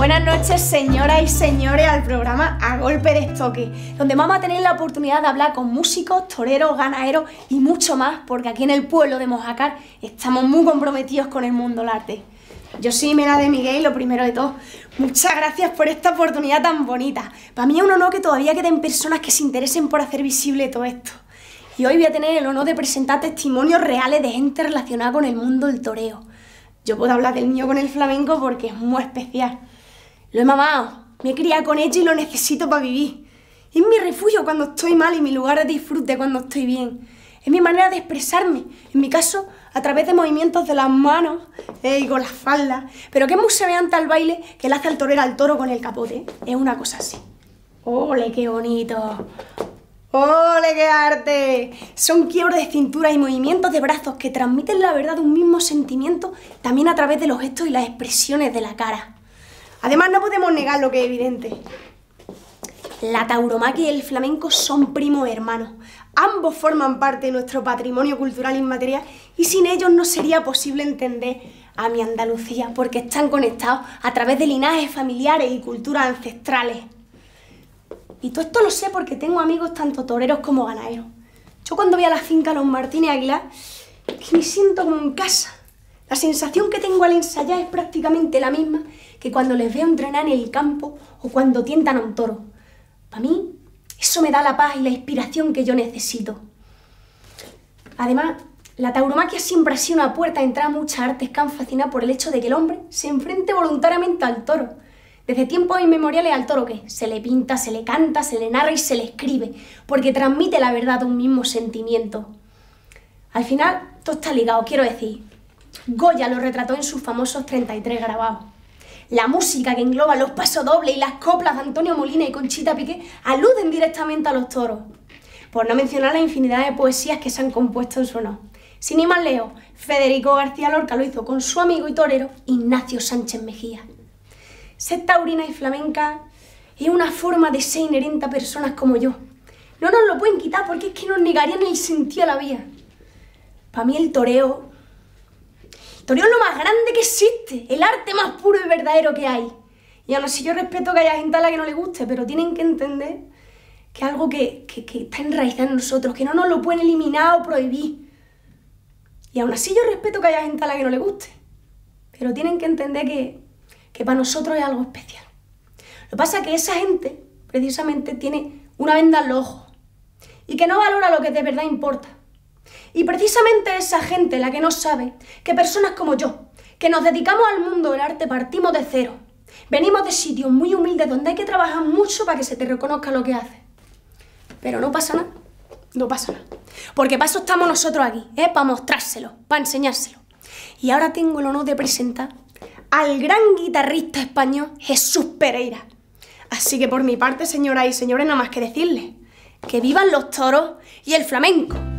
Buenas noches, señoras y señores, al programa A Golpe de Estoque, donde vamos a tener la oportunidad de hablar con músicos, toreros, ganaderos y mucho más, porque aquí en el pueblo de Mojacar estamos muy comprometidos con el mundo del arte. Yo soy Mena de Miguel, lo primero de todo, muchas gracias por esta oportunidad tan bonita. Para mí es un honor que todavía queden personas que se interesen por hacer visible todo esto. Y hoy voy a tener el honor de presentar testimonios reales de gente relacionada con el mundo del toreo. Yo puedo hablar del mío con el flamenco porque es muy especial. Lo he mamado. Me he criado con ella y lo necesito para vivir. Es mi refugio cuando estoy mal y mi lugar de disfrute cuando estoy bien. Es mi manera de expresarme, en mi caso, a través de movimientos de las manos eh, y con las faldas. Pero que es muy semejante al baile que le hace al torero al toro con el capote. Es una cosa así. ¡Ole, qué bonito! ¡Ole, qué arte! Son quiebros de cintura y movimientos de brazos que transmiten la verdad de un mismo sentimiento también a través de los gestos y las expresiones de la cara. Además, no podemos negar lo que es evidente. La tauromaquia y el flamenco son primos hermanos. Ambos forman parte de nuestro patrimonio cultural inmaterial y sin ellos no sería posible entender a mi Andalucía porque están conectados a través de linajes familiares y culturas ancestrales. Y todo esto lo sé porque tengo amigos tanto toreros como ganaderos. Yo cuando voy a la finca Los Martínez Aguilar, me siento como en casa. La sensación que tengo al ensayar es prácticamente la misma que cuando les veo entrenar en el campo o cuando tientan a un toro. Para mí, eso me da la paz y la inspiración que yo necesito. Además, la tauromaquia siempre ha sido una puerta de entrada a muchas artes que han fascinado por el hecho de que el hombre se enfrente voluntariamente al toro. Desde tiempos inmemoriales al toro que se le pinta, se le canta, se le narra y se le escribe, porque transmite la verdad de un mismo sentimiento. Al final, todo está ligado, quiero decir, Goya lo retrató en sus famosos 33 grabados. La música que engloba los pasodobles y las coplas de Antonio Molina y Conchita Piqué aluden directamente a los toros, por no mencionar la infinidad de poesías que se han compuesto en su honor. Sin ir más leo, Federico García Lorca lo hizo con su amigo y torero Ignacio Sánchez Mejía. Ser taurina y flamenca es una forma de ser inherente a personas como yo. No nos lo pueden quitar porque es que nos negarían el sentido a la vida. Para mí el toreo es lo más grande que existe, el arte más puro y verdadero que hay. Y aún así yo respeto que haya gente a la que no le guste, pero tienen que entender que algo que, que, está enraizado en nosotros, que no nos lo pueden eliminar o prohibir. Y aún así yo respeto que haya gente a la que no le guste, pero tienen que entender que, que para nosotros es algo especial. Lo que pasa es que esa gente precisamente tiene una venda en los ojos y que no valora lo que de verdad importa. Y precisamente esa gente la que no sabe que personas como yo, que nos dedicamos al mundo del arte, partimos de cero. Venimos de sitios muy humildes donde hay que trabajar mucho para que se te reconozca lo que haces. Pero no pasa nada, no pasa nada. Porque para eso estamos nosotros aquí, ¿eh? para mostrárselo, para enseñárselo. Y ahora tengo el honor de presentar al gran guitarrista español Jesús Pereira. Así que por mi parte, señoras y señores, nada más que decirles que vivan los toros y el flamenco.